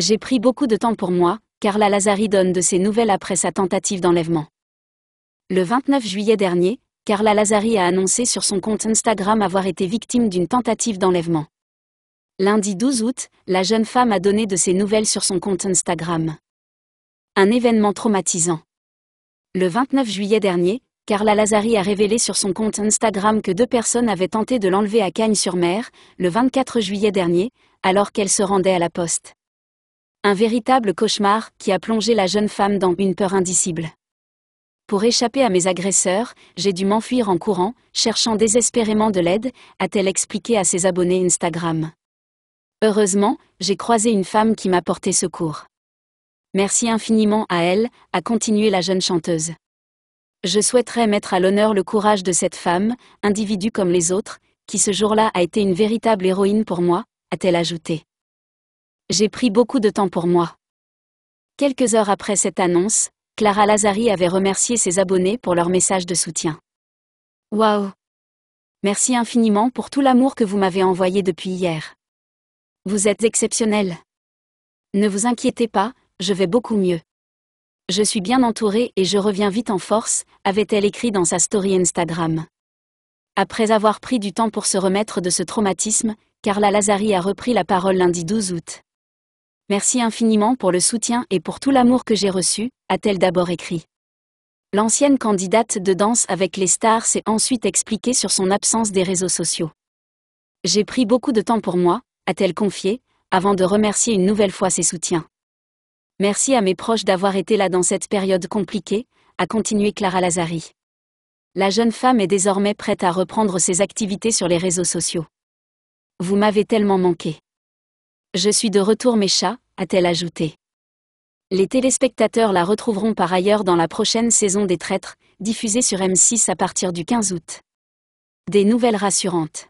J'ai pris beaucoup de temps pour moi, Carla Lazari donne de ses nouvelles après sa tentative d'enlèvement. Le 29 juillet dernier, Carla Lazari a annoncé sur son compte Instagram avoir été victime d'une tentative d'enlèvement. Lundi 12 août, la jeune femme a donné de ses nouvelles sur son compte Instagram. Un événement traumatisant. Le 29 juillet dernier, Carla Lazari a révélé sur son compte Instagram que deux personnes avaient tenté de l'enlever à Cagnes-sur-Mer, le 24 juillet dernier, alors qu'elle se rendait à la poste. Un véritable cauchemar qui a plongé la jeune femme dans une peur indicible. Pour échapper à mes agresseurs, j'ai dû m'enfuir en courant, cherchant désespérément de l'aide, a-t-elle expliqué à ses abonnés Instagram. Heureusement, j'ai croisé une femme qui m'a porté secours. Merci infiniment à elle, a continué la jeune chanteuse. Je souhaiterais mettre à l'honneur le courage de cette femme, individu comme les autres, qui ce jour-là a été une véritable héroïne pour moi, a-t-elle ajouté. J'ai pris beaucoup de temps pour moi. Quelques heures après cette annonce, Clara Lazari avait remercié ses abonnés pour leur message de soutien. Waouh Merci infiniment pour tout l'amour que vous m'avez envoyé depuis hier. Vous êtes exceptionnel. Ne vous inquiétez pas, je vais beaucoup mieux. Je suis bien entourée et je reviens vite en force, avait-elle écrit dans sa story Instagram. Après avoir pris du temps pour se remettre de ce traumatisme, Carla Lazari a repris la parole lundi 12 août. Merci infiniment pour le soutien et pour tout l'amour que j'ai reçu, a-t-elle d'abord écrit. L'ancienne candidate de danse avec les stars s'est ensuite expliquée sur son absence des réseaux sociaux. J'ai pris beaucoup de temps pour moi, a-t-elle confié, avant de remercier une nouvelle fois ses soutiens. Merci à mes proches d'avoir été là dans cette période compliquée, a continué Clara Lazari. La jeune femme est désormais prête à reprendre ses activités sur les réseaux sociaux. Vous m'avez tellement manqué. Je suis de retour mes chats, a-t-elle ajouté. Les téléspectateurs la retrouveront par ailleurs dans la prochaine saison des Traîtres, diffusée sur M6 à partir du 15 août. Des nouvelles rassurantes.